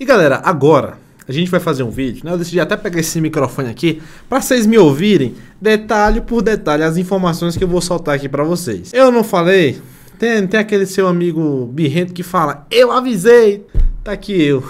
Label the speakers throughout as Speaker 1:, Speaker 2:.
Speaker 1: E galera, agora a gente vai fazer um vídeo, né? Eu decidi até pegar esse microfone aqui para vocês me ouvirem detalhe por detalhe as informações que eu vou soltar aqui para vocês. Eu não falei tem, tem aquele seu amigo birrento que fala, eu avisei. Tá aqui eu.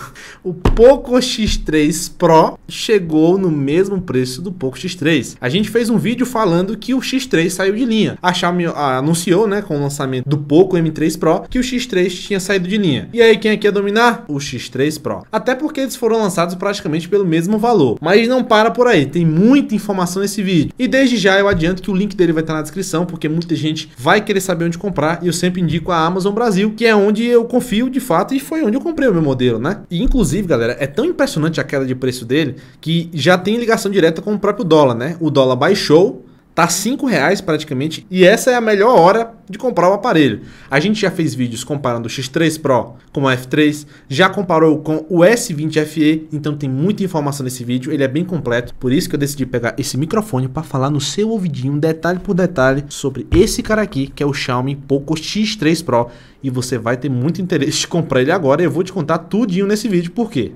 Speaker 1: O Poco X3 Pro chegou no mesmo preço do Poco X3. A gente fez um vídeo falando que o X3 saiu de linha. A Xiaomi ah, anunciou, né, com o lançamento do Poco M3 Pro, que o X3 tinha saído de linha. E aí quem é ia dominar? O X3 Pro. Até porque eles foram lançados praticamente pelo mesmo valor. Mas não para por aí, tem muita informação nesse vídeo. E desde já eu adianto que o link dele vai estar na descrição, porque muita gente vai querer saber onde comprar e eu sempre indico a Amazon Brasil, que é onde eu confio de fato e foi onde eu comprei o meu modelo, né? E inclusive, galera, é tão impressionante a queda de preço dele que já tem ligação direta com o próprio dólar, né? O dólar baixou Tá cinco reais praticamente e essa é a melhor hora de comprar o aparelho. A gente já fez vídeos comparando o X3 Pro com o F3, já comparou com o S20 FE, então tem muita informação nesse vídeo, ele é bem completo. Por isso que eu decidi pegar esse microfone para falar no seu ouvidinho, detalhe por detalhe, sobre esse cara aqui, que é o Xiaomi Poco X3 Pro. E você vai ter muito interesse de comprar ele agora e eu vou te contar tudinho nesse vídeo, por quê?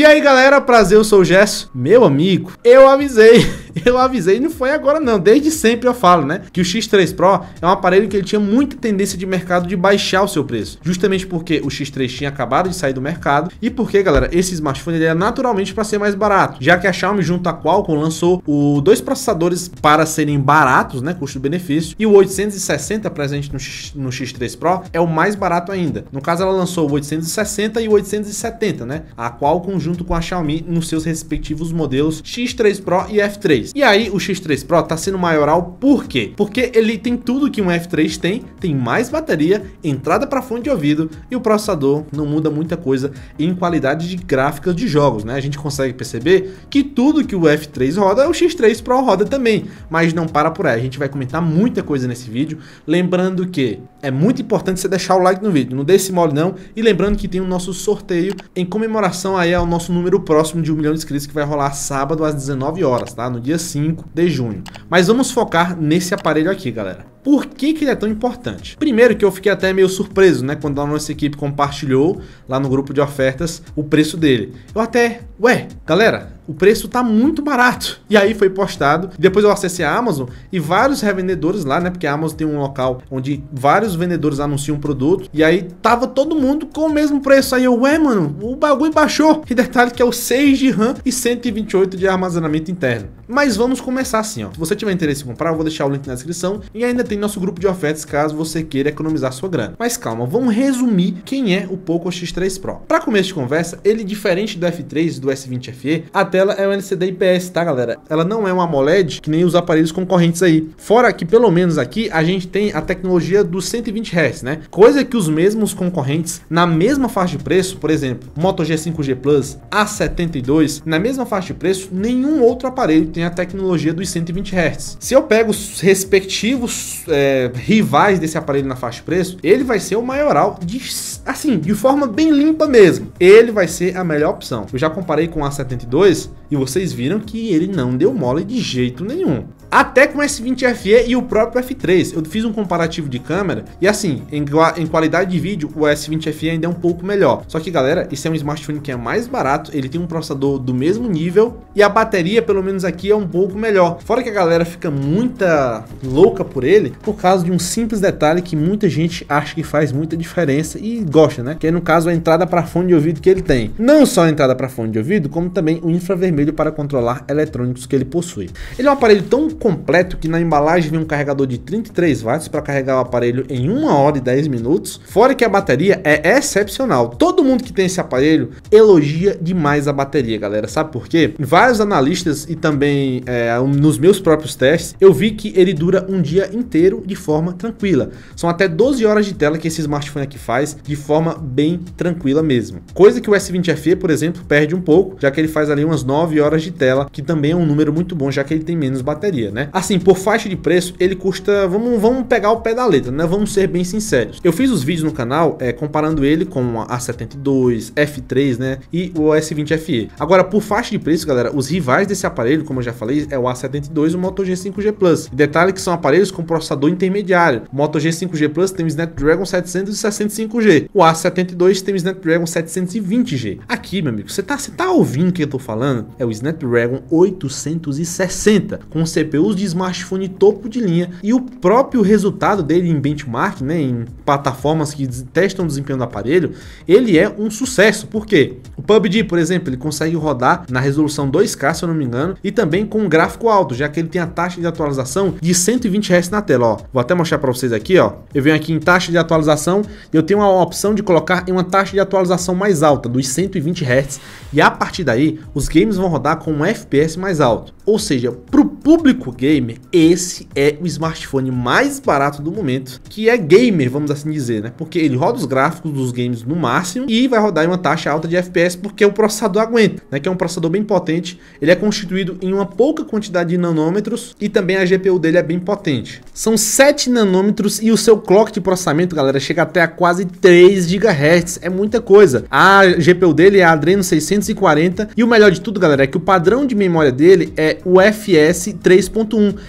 Speaker 1: E aí galera, prazer, eu sou o Gesso. Meu amigo, eu avisei eu avisei, não foi agora não, desde sempre eu falo, né? Que o X3 Pro é um aparelho que ele tinha muita tendência de mercado de baixar o seu preço, justamente porque o X3 tinha acabado de sair do mercado e porque, galera, esse smartphone ele é naturalmente para ser mais barato, já que a Xiaomi junto à Qualcomm lançou o dois processadores para serem baratos, né, custo-benefício, e o 860 presente no, X, no X3 Pro é o mais barato ainda. No caso, ela lançou o 860 e o 870, né? A Qualcomm junto com a Xiaomi nos seus respectivos modelos X3 Pro e F3. E e aí o X3 Pro tá sendo maioral por quê? Porque ele tem tudo que um F3 tem, tem mais bateria, entrada para fone de ouvido e o processador não muda muita coisa em qualidade de gráficas de jogos, né? A gente consegue perceber que tudo que o F3 roda, o X3 Pro roda também, mas não para por aí, a gente vai comentar muita coisa nesse vídeo, lembrando que é muito importante você deixar o like no vídeo, não esse mole não, e lembrando que tem o nosso sorteio em comemoração aí ao nosso número próximo de um milhão de inscritos que vai rolar sábado às 19 horas, tá? No dia 5 de junho. Mas vamos focar nesse aparelho aqui, galera. Por que, que ele é tão importante? Primeiro que eu fiquei até meio surpreso, né, quando a nossa equipe compartilhou lá no grupo de ofertas o preço dele. Eu até, ué, galera, o preço tá muito barato. E aí foi postado, depois eu acessei a Amazon e vários revendedores lá, né, porque a Amazon tem um local onde vários vendedores anunciam um produto e aí tava todo mundo com o mesmo preço. Aí eu, ué, mano, o bagulho baixou. E detalhe que é o 6 de RAM e 128 de armazenamento interno. Mas vamos começar assim, ó. Se você tiver interesse em comprar, eu vou deixar o link na descrição e ainda tem nosso grupo de ofertas caso você queira economizar sua grana. Mas calma, vamos resumir quem é o Poco X3 Pro. Para começo de conversa, ele diferente do F3 e do S20 FE, a tela é um LCD IPS, tá galera? Ela não é uma AMOLED que nem os aparelhos concorrentes aí. Fora que pelo menos aqui a gente tem a tecnologia dos 120 Hz, né? Coisa que os mesmos concorrentes na mesma faixa de preço, por exemplo, Moto G5G Plus, A72, na mesma faixa de preço, nenhum outro aparelho tem a tecnologia dos 120 Hz. Se eu pego os respectivos é, rivais desse aparelho na faixa de preço, ele vai ser o maioral, de, assim, de forma bem limpa mesmo. Ele vai ser a melhor opção. Eu já comparei com o A72 e vocês viram que ele não deu mole de jeito nenhum até com o S20 FE e o próprio F3. Eu fiz um comparativo de câmera e assim, em, em, qualidade de vídeo, o S20 FE ainda é um pouco melhor. Só que galera, esse é um smartphone que é mais barato, ele tem um processador do mesmo nível e a bateria, pelo menos aqui, é um pouco melhor. Fora que a galera fica muita louca por ele, por causa de um simples detalhe que muita gente acha que faz muita diferença e gosta, né? Que é no caso a entrada para fone de ouvido que ele tem. Não só a entrada para fone de ouvido, como também o infravermelho para controlar eletrônicos que ele possui. Ele é um aparelho tão completo que na embalagem vem um carregador de 33 watts para carregar o aparelho em 1 hora e 10 minutos. Fora que a bateria é excepcional. Todo mundo que tem esse aparelho elogia demais a bateria, galera. Sabe por quê? Vários analistas e também é, nos meus próprios testes, eu vi que ele dura um dia inteiro de forma tranquila. São até 12 horas de tela que esse smartphone aqui faz de forma bem tranquila mesmo. Coisa que o S20 FE, por exemplo, perde um pouco, já que ele faz ali umas 9 horas de tela, que também é um número muito bom, já que ele tem menos bateria né? Assim, por faixa de preço, ele custa. Vamos, vamos pegar o pé da letra, né? Vamos ser bem sinceros. Eu fiz os vídeos no canal é, comparando ele com a A72, F3, né? E o S20 FE. Agora, por faixa de preço, galera, os rivais desse aparelho, como eu já falei, é o A72 e o Moto G5G Plus. detalhe que são aparelhos com processador intermediário. O Moto G5G Plus tem o Snapdragon 765G. O A72 tem o Snapdragon 720G. Aqui, meu amigo, você tá, você tá ouvindo o que eu tô falando? É o Snapdragon 860 com CPU GPUs de smartphone topo de linha e o próprio resultado dele em benchmark, né, em plataformas que testam o desempenho do aparelho, ele é um sucesso. Por quê? O PUBG, por exemplo, ele consegue rodar na resolução 2K, se eu não me engano, e também com um gráfico alto, já que ele tem a taxa de atualização de 120 Hz na tela, ó. Vou até mostrar para vocês aqui, ó. Eu venho aqui em taxa de atualização e eu tenho a opção de colocar em uma taxa de atualização mais alta, dos 120 Hz, e a partir daí os games vão rodar com um FPS mais alto. Ou seja, para o público gamer, esse é o smartphone mais barato do momento, que é gamer, vamos assim dizer, né? Porque ele roda os gráficos dos games no máximo e vai rodar em uma taxa alta de FPS porque o processador aguenta, né? Que é um processador bem potente, ele é constituído em uma pouca quantidade de nanômetros e também a GPU dele é bem potente. São 7 nanômetros e o seu clock de processamento, galera, chega até a quase 3 GHz, é muita coisa. A GPU dele é a Adreno 640 e o melhor de tudo, galera, é que o padrão de memória dele é o FS 3.0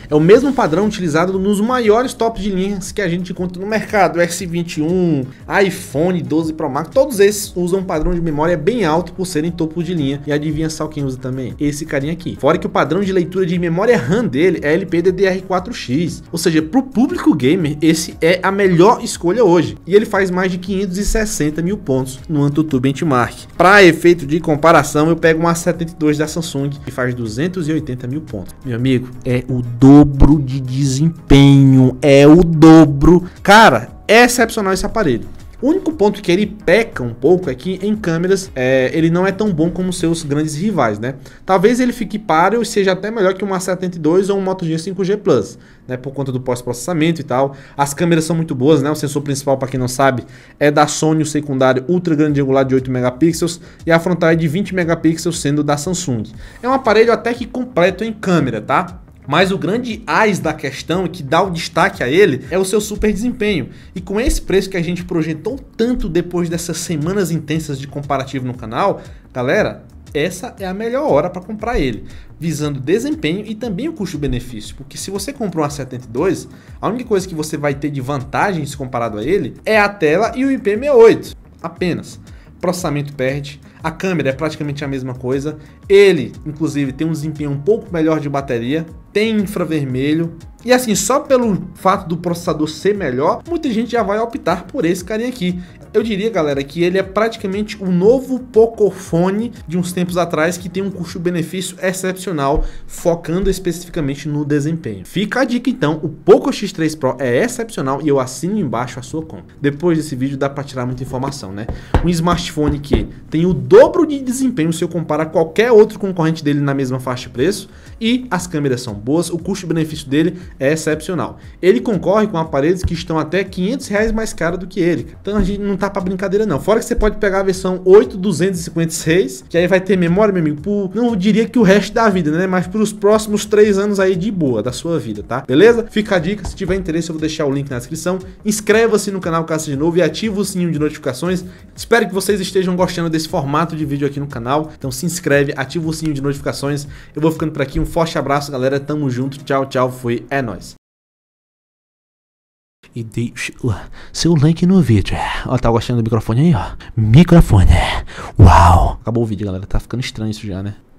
Speaker 1: é o mesmo padrão utilizado nos maiores tops de linhas que a gente encontra no mercado, S21, iPhone 12 Pro Max, todos esses usam um padrão de memória bem alto por serem topo de linha. E adivinha só quem usa também? Esse carinha aqui. Fora que o padrão de leitura de memória RAM dele é LPDDR4X, ou seja, para o público gamer, esse é a melhor escolha hoje. E ele faz mais de 560 mil pontos no AnTuTu Benchmark. Para efeito de comparação, eu pego uma 72 da Samsung, que faz 280 mil pontos. Meu amigo, é o dobro de desempenho, é o dobro. Cara, é excepcional esse aparelho. O único ponto que ele peca um pouco é que em câmeras é, ele não é tão bom como seus grandes rivais, né? Talvez ele fique páreo e seja até melhor que uma 72 ou um Moto G 5G Plus, né? Por conta do pós-processamento e tal. As câmeras são muito boas, né? O sensor principal, para quem não sabe, é da Sony, o secundário ultra grande angular de 8 megapixels e a frontal é de 20 megapixels, sendo da Samsung. É um aparelho até que completo em câmera, tá? Mas o grande AIS da questão, que dá o destaque a ele, é o seu super desempenho. E com esse preço que a gente projetou tanto depois dessas semanas intensas de comparativo no canal, galera, essa é a melhor hora para comprar ele, visando desempenho e também o custo-benefício, porque se você comprou um A72, a única coisa que você vai ter de vantagem se comparado a ele é a tela e o IP68, apenas. Processamento perde, a câmera é praticamente a mesma coisa, ele inclusive tem um desempenho um pouco melhor de bateria, tem infravermelho, e assim, só pelo fato do processador ser melhor, muita gente já vai optar por esse carinha aqui. Eu diria, galera, que ele é praticamente o novo Pocophone de uns tempos atrás que tem um custo-benefício excepcional, focando especificamente no desempenho. Fica a dica então, o Poco X3 Pro é excepcional e eu assino embaixo a sua compra. Depois desse vídeo dá para tirar muita informação, né? Um smartphone que tem o dobro de desempenho se eu comparar qualquer outro concorrente dele na mesma faixa de preço e as câmeras são boas, o custo-benefício dele é excepcional. Ele concorre com aparelhos que estão até 500 reais mais caro do que ele. Então a gente não tá para brincadeira não. Fora que você pode pegar a versão 8256, que aí vai ter memória, meu amigo, por, não diria que o resto da vida, né? Mas para os próximos 3 anos aí de boa da sua vida, tá? Beleza? Fica a dica, se tiver interesse eu vou deixar o link na descrição. Inscreva-se no canal Caça de Novo e ativa o sininho de notificações. Espero que vocês estejam gostando desse formato de vídeo aqui no canal. Então se inscreve, ativa o sininho de notificações. Eu vou ficando por aqui. Um forte abraço, galera. Tamo junto. Tchau, tchau. Foi. É é nóis. E deixa seu like no vídeo. É. Ó, tá gostando do microfone aí, ó? Microfone. É. Uau. Acabou o vídeo, galera. Tá ficando estranho isso já, né?